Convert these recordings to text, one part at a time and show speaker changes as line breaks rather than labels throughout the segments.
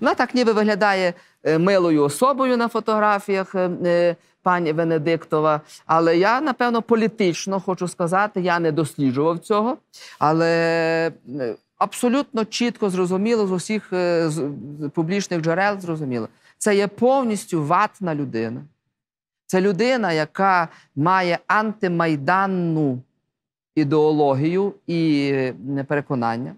Вона так ніби виглядає е, милою особою на фотографіях е, е, пані Венедиктова. Але я, напевно, політично хочу сказати, я не досліджував цього. Але абсолютно чітко зрозуміло з усіх публічних джерел, зрозуміло. Це є повністю ватна людина. Це людина, яка має антимайданну ідеологію і переконання.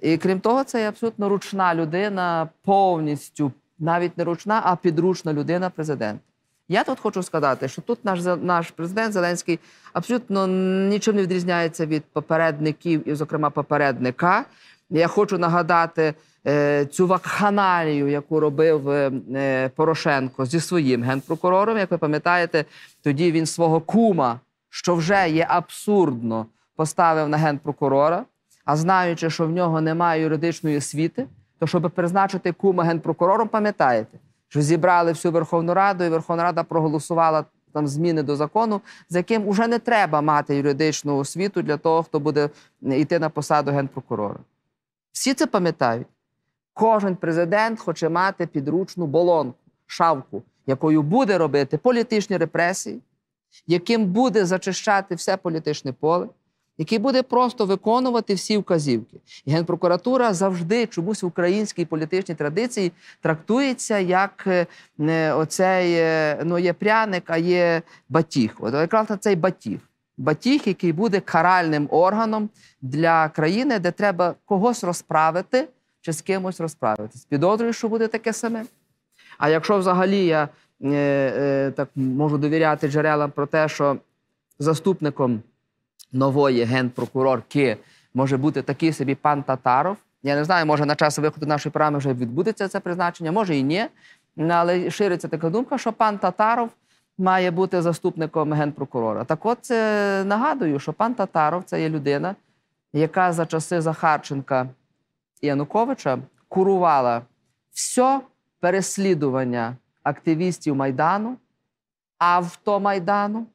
І крім того, це є абсолютно ручна людина, повністю навіть не ручна, а підручна людина президент. Я тут хочу сказати, що тут наш наш президент Зеленський абсолютно нічим не відрізняється від попередників, і, зокрема, попередника. Я хочу нагадати е, цю вакханалію, яку робив е, е Порошенко зі своїм генпрокурором. Як ви пам'ятаєте, тоді він свого кума, що вже є абсурдно, поставив на генпрокурора а знаючи, що в нього немає юридичної освіти, то щоб призначити кума генпрокурором, пам'ятаєте, що зібрали всю Верховну Раду, і Верховна Рада проголосувала там зміни до закону, за яким вже не треба мати юридичну освіту для того, хто буде йти на посаду генпрокурора. Всі це пам'ятають. Кожен президент хоче мати підручну болонку, шавку, якою буде робити політичні репресії, яким буде зачищати все політичне поле який буде просто виконувати всі вказівки. І Генпрокуратура завжди чомусь в українській політичній традиції трактується як е, оцей е, ну, є пряник, а є батіг. От якраз цей батіг. Батіг, який буде каральним органом для країни, де треба когось розправити чи з кимось розправитись. Підозрюю, що буде таке саме. А якщо взагалі я е, е, так можу довіряти джерелам про те, що заступником нової генпрокурорки може бути такий собі пан Татаров. Я не знаю, може на час виходу нашої програми вже відбудеться це призначення, може і ні. Але шириться така думка, що пан Татаров має бути заступником генпрокурора. Так от е, нагадую, що пан Татаров це є людина, яка за часи Захарченка і Януковича курувала все переслідування активістів Майдану, автомайдану.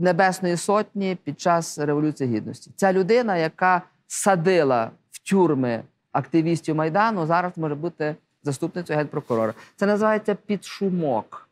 Небесної Сотні під час Революції Гідності. Ця людина, яка садила в тюрми активістів Майдану, зараз може бути заступницею генпрокурора. Це називається підшумок.